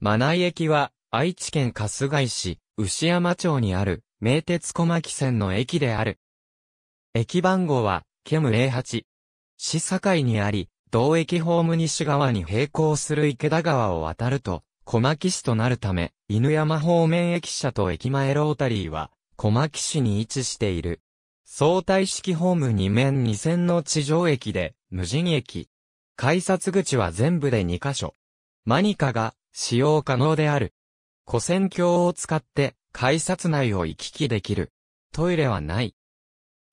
マナイ駅は、愛知県春日井市、牛山町にある、名鉄小牧線の駅である。駅番号は、ケム08。市境にあり、同駅ホーム西側に並行する池田川を渡ると、小牧市となるため、犬山方面駅舎と駅前ロータリーは、小牧市に位置している。相対式ホーム2面2線の地上駅で、無人駅。改札口は全部で2カ所。マニカが使用可能である。古戦橋を使って、改札内を行き来できる。トイレはない。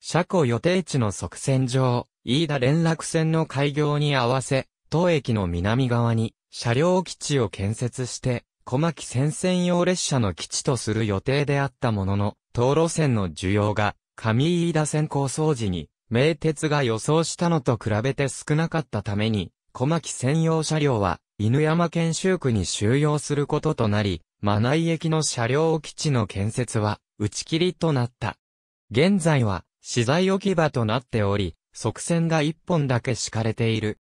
車庫予定地の側線上、飯田連絡線の開業に合わせ、当駅の南側に、車両基地を建設して、小牧線専用列車の基地とする予定であったものの、道路線の需要が、上飯田線構想時に、名鉄が予想したのと比べて少なかったために、小牧専用車両は、犬山研修区に収容することとなり、マナイ駅の車両基地の建設は打ち切りとなった。現在は資材置き場となっており、側線が一本だけ敷かれている。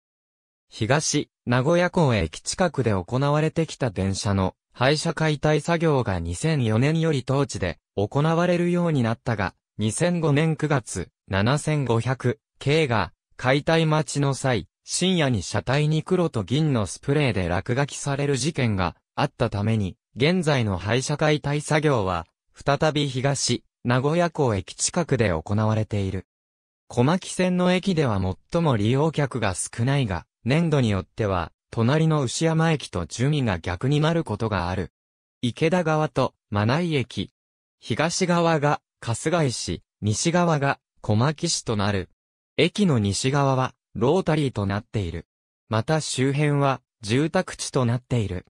東、名古屋港駅近くで行われてきた電車の廃車解体作業が2004年より当地で行われるようになったが、2005年9月、7500、K が解体待ちの際、深夜に車体に黒と銀のスプレーで落書きされる事件があったために、現在の廃車解体作業は、再び東、名古屋港駅近くで行われている。小牧線の駅では最も利用客が少ないが、年度によっては、隣の牛山駅と順位が逆になることがある。池田側と真内駅。東側が春日井市、西側が小牧市となる。駅の西側はロータリーとなっている。また周辺は住宅地となっている。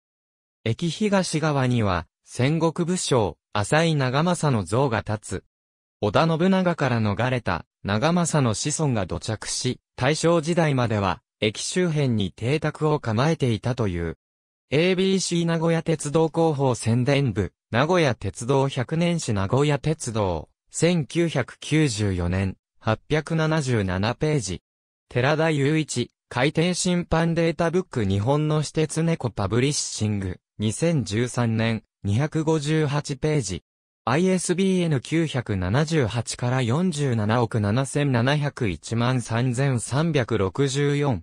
駅東側には戦国武将、浅井長政の像が立つ。織田信長から逃れた長政の子孫が土着し、大正時代までは駅周辺に邸宅を構えていたという。ABC 名古屋鉄道広報宣伝部、名古屋鉄道100年史名古屋鉄道、1994年、877ページ。寺田雄一、海底審判データブック日本の私鉄猫パブリッシング、2013年、258ページ。ISBN 978から47億7701万3364。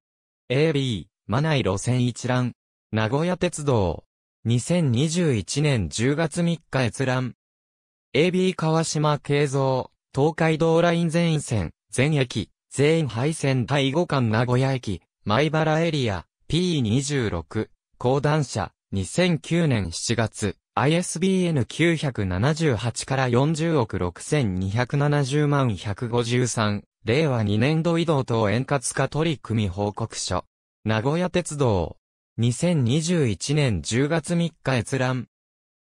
AB、マナイ路線一覧。名古屋鉄道。2021年10月3日閲覧。AB 川島慶三、東海道ライン全線、全駅。全廃線第5巻名古屋駅、前原エリア、P26、講段車、2009年7月、ISBN 978から40億6270万153、令和2年度移動等円滑化取り組み報告書。名古屋鉄道。2021年10月3日閲覧。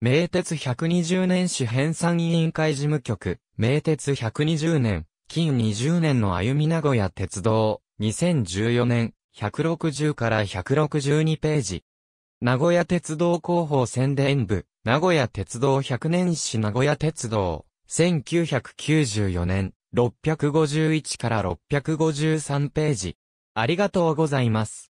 名鉄120年史編纂委員会事務局、名鉄120年、近20年の歩み名古屋鉄道、2014年、160から162ページ。名古屋鉄道広報宣伝部、名古屋鉄道100年史名古屋鉄道、1994年、651から653ページ。ありがとうございます。